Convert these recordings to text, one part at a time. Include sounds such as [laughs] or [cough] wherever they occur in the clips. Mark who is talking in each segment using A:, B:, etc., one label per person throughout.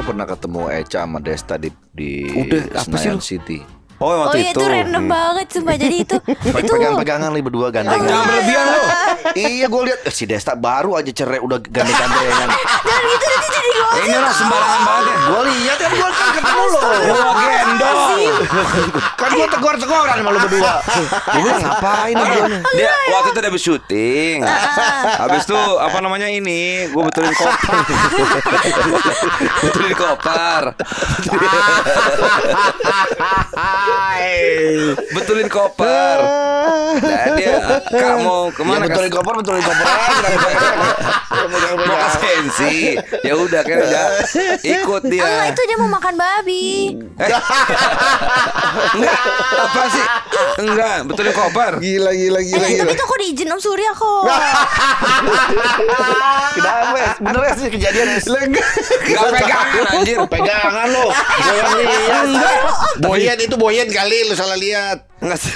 A: gue pernah ketemu Eca sama Desta di di Udah, sih City. Oh, waktu oh, iya, itu. random hmm.
B: banget sumpah. Jadi itu
A: [laughs] itu pegangan-pegangan nih berdua gandengan. Oh, Jangan iya. berlebihan lo. iya, gue lihat si Desta baru aja cerai udah gandeng-gandengan. [laughs] Dan
C: itu Ya lah sembarangan banget ya. Gue lihat kan gue kan ketemu lo. Gue gendong.
A: Kan gue tegur-teguran sama lo berdua. Gue lo ngapain
C: Dia waktu itu udah syuting. Habis itu apa namanya ini, gue betulin koper. [laughs] betulin koper. betulin koper. Nah, dia mau kemana? Ya, betulin koper, betulin koper. [laughs] mau ke sensi. Ya udah kan udah ikut dia. Ah itu
A: dia mau makan babi.
C: Enggak, apa sih? Enggak, betulin koper. Gila, gila, gila. Eh, gila. tapi itu
B: aku diizin Om Surya kok. [laughs]
C: Kenapa? Ya? Bener sih kejadian. Enggak
D: ya? pegangan anjir. Pegangan lo. Enggak. Boyan itu Boyan
C: kali lu salah lihat. Enggak sih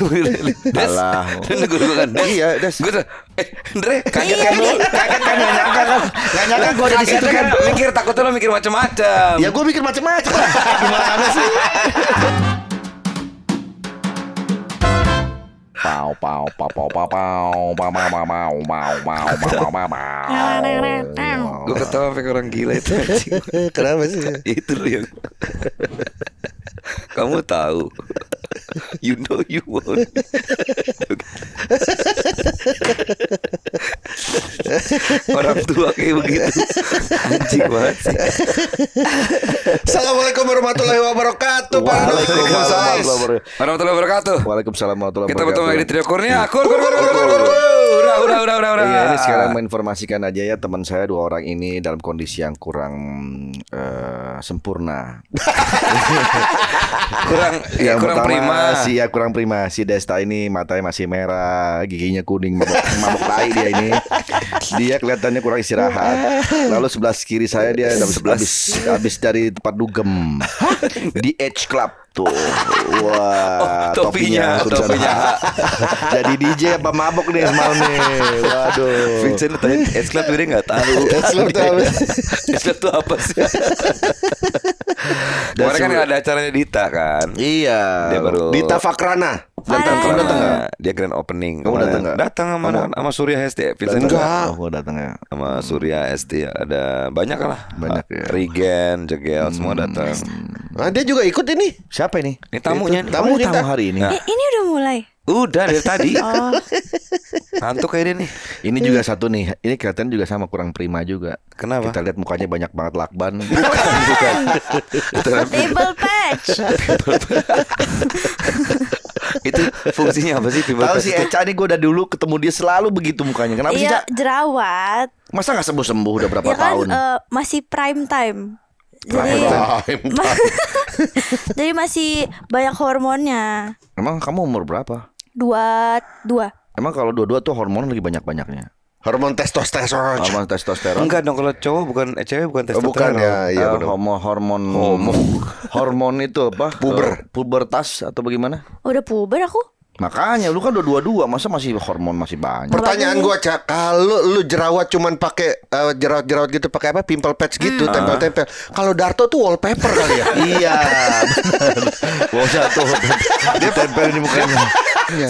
C: Des Alah Gue kan Iya Des Gue Eh Andre Kaget kan lu Kaget kan Gak nyangka kan Gak nyangka gue ada di situ kan Mikir takutnya lo mikir macam-macam Ya gue mikir macam-macam Gimana sih
A: pau pau pau pau pau pau pau pau pau pau
C: pau pau pau pau gue ketawa pakai orang gila itu kenapa sih itu loh yang Kamu tahu. You know you won't. [laughs] [laughs] orang tua kayak begitu [laughs] anjing banget sih
D: [laughs] Assalamualaikum warahmatullahi wabarakatuh Waalaikumsalam warahmatullahi
C: wabarakatuh Waalaikumsalam warahmatullahi wabarakatuh kita bertemu lagi di Trio Kurnia Kur kur kur kur Udah udah udah udah udah iya, ini sekarang
A: menginformasikan aja ya teman saya dua orang ini dalam kondisi yang kurang uh, sempurna kurang iya, yang kurang prima si ya kurang prima si Desta ini matanya masih merah giginya kuning mabok, mabok tai dia ini dia kelihatannya kurang istirahat. [laughs] Lalu sebelah kiri saya dia habis habis dari tempat dugem di Edge Club tuh.
C: Wah, oh, topinya, topinya. topinya. [laughs] Jadi DJ apa mabok nih semalam nih. Waduh. Vincent tadi Edge Club dia enggak tahu. [laughs] Edge Club tuh apa? sih? Kemarin kan ada acaranya Dita kan? Iya. Dia baru... Dita Fakrana. Datang kamu datang nggak? Dia grand opening. Kamu datang nggak? Datang sama kamu... sama Surya ST. Vincent enggak. Oh, datang ya. Sama Surya ST ada banyak lah. Banyak ya. Regen, Jegel hmm. semua datang. Nah, dia juga ikut ini. Siapa ini? Ini tamunya. Itu, tamu kita. Tamu hari ini. Nah. Eh,
B: ini udah mulai.
C: Udah dari tadi. [laughs] oh. Antuk ini nih.
A: Ini juga satu nih. Ini kelihatan juga sama kurang prima juga. Kenapa? Kita lihat mukanya banyak banget lakban. [laughs] bukan, bukan. Table [laughs] Edge. [laughs] itu fungsinya apa sih pimple Tahu si Eca ini gue udah dulu ketemu dia selalu begitu mukanya. Kenapa sih, Iya,
B: jerawat.
A: Masa nggak sembuh-sembuh udah berapa Ya kan tahun? eh,
B: masih prime time.
A: Prime Jadi [laughs] time.
B: [laughs] jadi masih banyak hormonnya.
A: Emang kamu umur berapa?
B: Dua dua.
A: Emang kalau dua-dua tuh hormon lagi banyak-banyaknya. Hormon testosteron. Hormon testosteron. Enggak dong kalau cowok bukan
C: eh, cewek bukan oh, testosteron. Bukan ya, iya uh,
A: hormon [laughs] hormon itu apa? Puber. Uh, pubertas atau bagaimana? Udah puber aku. Makanya lu kan udah dua-dua, masa masih hormon masih banyak. Pertanyaan gua,
D: Cak, kalau lu jerawat cuman
A: pakai uh, jerawat-jerawat gitu pakai apa? Pimple patch
D: gitu, hmm. tempel-tempel. Kalau Darto tuh wallpaper kali ya. [laughs] iya.
C: [laughs] Gua usah tuh dia tempel di mukanya.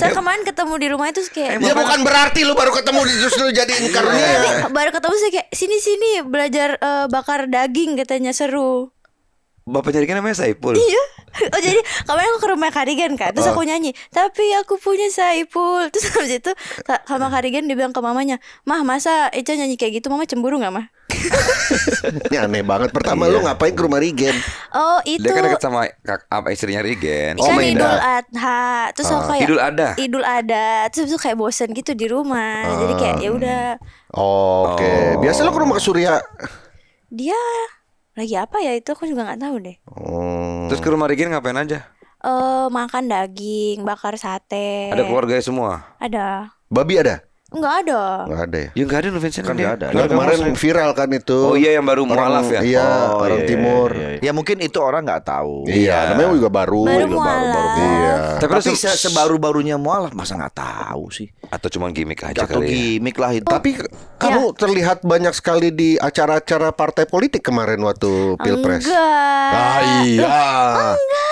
C: Saya
B: iya. kemarin ketemu di rumah itu kayak Ya bukan berarti lu baru ketemu di
C: terus lu jadi iya, karena ya.
B: baru ketemu sih kayak sini-sini belajar uh, bakar daging katanya seru
C: bapak Bapaknya kan namanya Saipul. Iya.
B: Oh jadi kemarin aku ke rumah Karigan kan, terus aku oh. nyanyi. Tapi aku punya Saipul. Terus habis itu sama Karigan dibilang ke mamanya, mah masa Eca nyanyi kayak gitu, mama cemburu gak mah?
C: [laughs] Ini aneh banget. Pertama iya. lu ngapain ke rumah Rigen?
B: Oh itu. Dia kan deket
C: sama kak, apa istrinya Rigen. Iya, oh, kan Idul
B: Adha. Terus oh. aku ah, kayak Idul Adha. Idul Adha. Terus itu kayak bosen gitu di rumah. Jadi kayak ya ah. udah.
C: Oh, Oke. Okay. Oh. Biasa lu ke rumah Surya?
B: Dia lagi apa ya itu aku juga nggak tahu deh
C: oh. terus ke rumah rigin ngapain aja
B: Eh uh, makan daging bakar sate ada keluarga semua ada babi ada Enggak ada.
C: Enggak ada ya. Ya enggak ada Vincent kan enggak ada. Nah, kemarin
A: viral kan itu.
D: Oh iya yang baru mualaf ya. Iya, oh, orang iya, iya, timur. Iya,
A: iya, Ya mungkin itu orang enggak tahu. Iya, iya, namanya juga baru, baru juga iya, mualaf. baru, baru, Iya. Tapi, Tapi se sebaru-barunya mualaf masa enggak tahu sih. Atau cuma gimmick aja Atau kali. Atau ya? gimmick ya. lah itu. Tapi ya.
D: kamu terlihat banyak sekali di acara-acara partai politik kemarin waktu
C: Pilpres. Enggak. Ah, iya. enggak.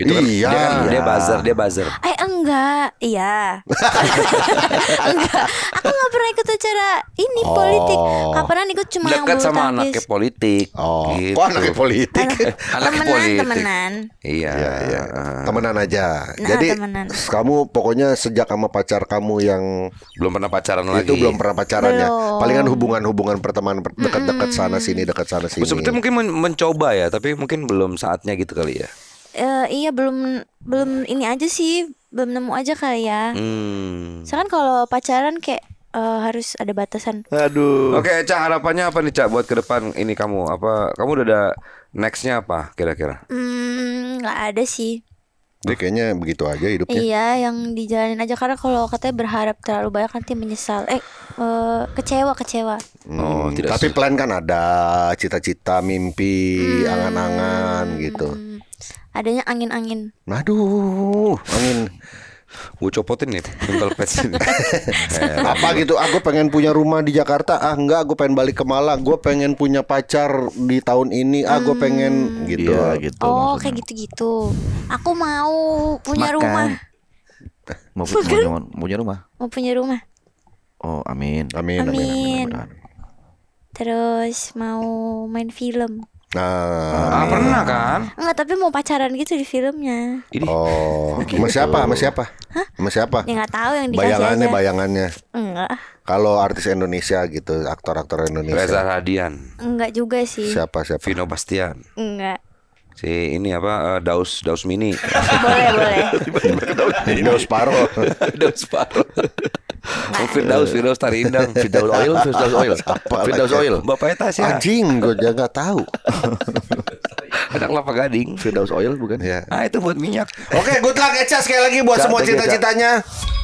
C: Gitu kan. Iya. Dia, kan, dia buzzer, dia buzzer.
B: Eh enggak, iya.
C: [laughs]
B: enggak. Aku nggak pernah ikut acara ini oh. politik. Kapanan ikut cuma Dekat yang Dekat sama anaknya
C: politik. Oh. Gitu. Oh, anaknya politik. Anak, anaknya temenan, politik. Temenan. Iya, iya. iya.
D: Temenan aja. Nah, Jadi temenan. kamu pokoknya sejak sama pacar kamu yang belum pernah pacaran itu lagi. Itu belum pernah pacarannya. Belum. Palingan hubungan-hubungan pertemanan dekat-dekat sana sini, dekat sana sini. Sebetulnya mungkin
C: mencoba ya, tapi mungkin belum saatnya gitu kali ya
B: uh, iya belum belum ini aja sih belum nemu aja kali ya.
C: Hmm.
B: Soalnya kalau pacaran kayak uh, harus ada batasan.
C: Aduh. Oke, okay, Cak, harapannya apa nih, Cak, buat ke depan ini kamu? Apa kamu udah ada nextnya apa kira-kira?
B: Hmm, nggak ada sih.
C: Dia kayaknya begitu aja hidupnya.
B: Iya, yang dijalanin aja karena kalau katanya berharap terlalu banyak nanti menyesal. Eh, uh, kecewa, kecewa.
D: Hmm, oh, tidak. Tapi plan kan ada, cita-cita, mimpi, hmm. angan-angan hmm, gitu. Hmm
B: adanya angin-angin.
D: Aduh,
C: angin. Gue copotin nih Tinggal pets ini. [laughs] Apa gitu? Aku
D: pengen punya rumah di Jakarta. Ah enggak, gue pengen balik ke Malang. Gue pengen punya pacar di tahun ini. Ah gue hmm. pengen gitu. Iya, gitu. Oh
B: maksudnya. kayak gitu-gitu. Aku mau punya Makan. rumah.
A: Mau punya, mau, mau punya rumah. Mau punya rumah. Oh amin. Amin. Amin. amin, amin,
B: amin. Terus mau main film
D: nah ah, ah pernah kan?
B: Enggak, tapi mau pacaran gitu di filmnya.
D: Oh, gitu. [laughs] apa siapa? Sama siapa? Hah? Sama siapa? Ya
B: tahu yang dikasih Bayangannya, aja. bayangannya. Enggak.
D: Kalau artis Indonesia gitu, aktor-aktor Indonesia. Reza
C: Radian.
B: Enggak juga sih.
C: Siapa siapa? Vino Bastian. Enggak si ini apa uh, daus daus mini [laughs] boleh boleh [laughs]
B: tiba-tiba daus mini daus
C: paro [laughs] daus paro Oh, Firdaus, eh, Firdaus tari indang, Firdaus oil, Firdaus oil, Firdaus oil. Bapaknya Tasya. Anjing,
D: gue jangan nggak tahu.
C: Anak kelapa gading. Firdaus oil bukan? Ya. Ah itu buat minyak. Oke, okay, good luck Eca
D: sekali lagi buat semua
B: cita-citanya.